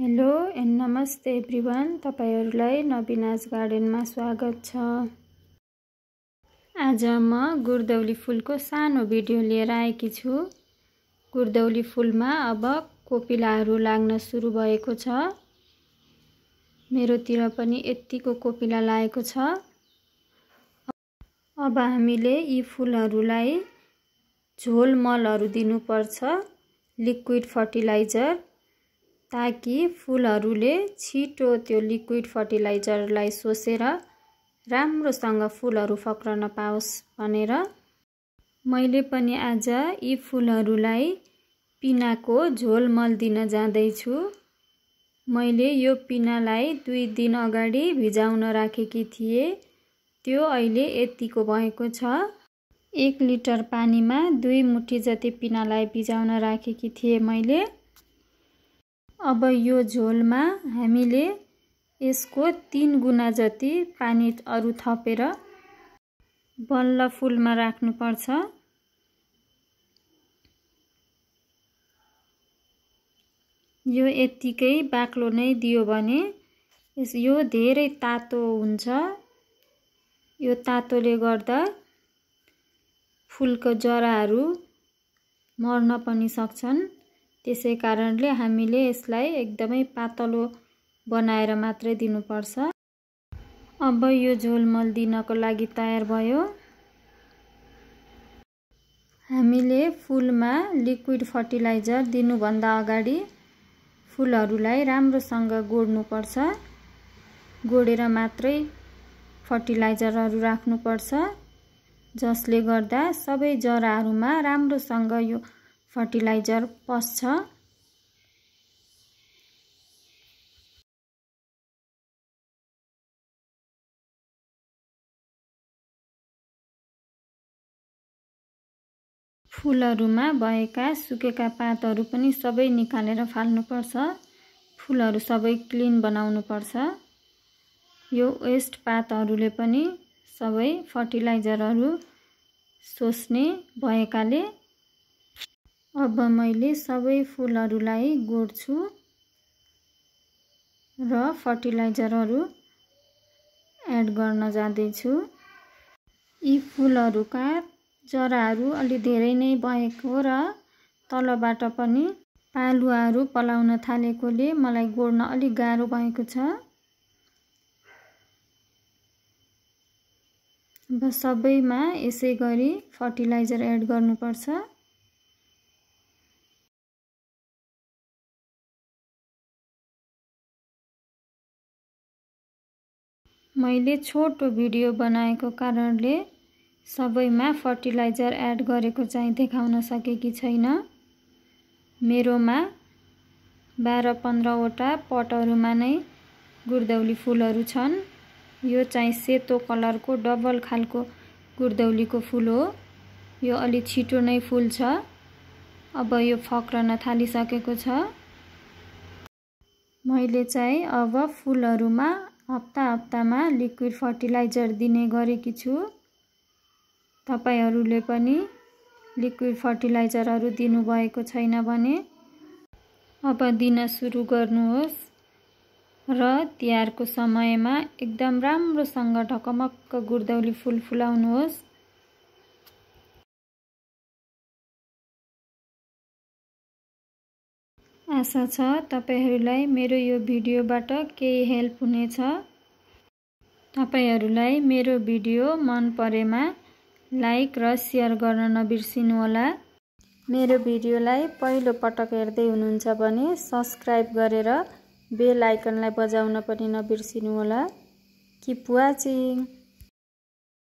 hello and नमस्ते everyone तपाईँहरूलाई नविनाज गार्डनमा स्वागत छ आज म गुरदौली फुलको सानो भिडियो लिएर आएकी छु गुरदौली फुलमा अब कोपिलाहरू लाग्न सुरु भएको छ मेरोतिर पनि यत्तिको कोपिला लागेको छ अब हामीले यी फुलहरूलाई झोल मलहरू दिनुपर्छ लिक्विड फर्टिलाइजर ताकि फुलहरूले छिटो त्यो लिक्विड फर्टिलाइजरलाई सोसेर राम्रोसँग फुलहरू फक्रन पाओस् भनेर मैले पनि आज यी फुलहरूलाई पिनाको झोल मल दिन जाँदैछु मैले यो पिनालाई दुई दिन अगाडि भिजाउन राखेकी थिएँ त्यो अहिले यतिको भएको छ एक लिटर पानीमा दुई मुठी जति पिनालाई भिजाउन राखेकी थिएँ मैले अब यो झोलमा हामीले यसको तिन गुणा जति पानी अरू थपेर बल्ल फुलमा राख्नुपर्छ यो यत्तिकै बाक्लो नै दियो भने यो धेरै तातो हुन्छ यो तातोले गर्दा फुलको जराहरू मर्न पनि सक्छन् त्यसै कारणले हामीले यसलाई एकदमै पातलो बनाएर मात्रै दिनुपर्छ अब यो झोलमल दिनको लागि तयार भयो हामीले फुलमा लिक्विड फर्टिलाइजर दिनुभन्दा अगाडि फुलहरूलाई राम्रोसँग गोड्नुपर्छ गोडेर मात्रै फर्टिलाइजरहरू राख्नुपर्छ जसले गर्दा सबै जराहरूमा राम्रोसँग यो फर्टिलाइजर पस्छ फुलहरूमा भएका सुकेका पातहरू पनि सबै निकालेर फाल्नुपर्छ फुलहरू सबै क्लिन बनाउनुपर्छ यो वेस्ट पातहरूले पनि सबै फर्टिलाइजरहरू सोच्ने भएकाले अब मैले सबै फुलहरूलाई गोड्छु र फर्टिलाइजरहरू एड गर्न जाँदैछु यी फुलहरूका जराहरू अलि धेरै नै भएको र तलबाट पनि पालुवाहरू पलाउन थालेकोले मलाई गोड्न अलिक गाह्रो भएको छ अब सबैमा यसै गरी फर्टिलाइजर एड गर्नुपर्छ मैले छोटो भिडियो बनाएको कारणले सबैमा फर्टिलाइजर एड गरेको चाहिँ देखाउन सकेकी छैन मेरोमा बाह्र पन्ध्रवटा पटहरूमा नै गुर्दौली फुलहरू छन् यो चाहिँ सेतो कलरको डबल खालको गुर्दौलीको फुल हो यो अलि छिटो नै फुल छ अब यो फक्रन थालिसकेको छ मैले चाहिँ अब फुलहरूमा हप्ता हप्तामा लिक्विड फर्टिलाइजर दिने गरेकी छु तपाईँहरूले पनि लिक्विड फर्टिलाइजरहरू दिनुभएको छैन भने अब दिन सुरु गर्नुहोस् र तिहारको समयमा एकदम राम्रोसँग ढकमक्क गुर्दौली फुल फुलाउनुहोस् आशा छ तपाईँहरूलाई मेरो यो भिडियोबाट केही हेल्प हुनेछ तपाईँहरूलाई मेरो भिडियो मन परेमा लाइक र सेयर गर्न नबिर्सिनुहोला मेरो भिडियोलाई पटक हेर्दै हुनुहुन्छ भने सब्सक्राइब गरेर बेल आइकनलाई बजाउन पनि होला कि पुवाचिङ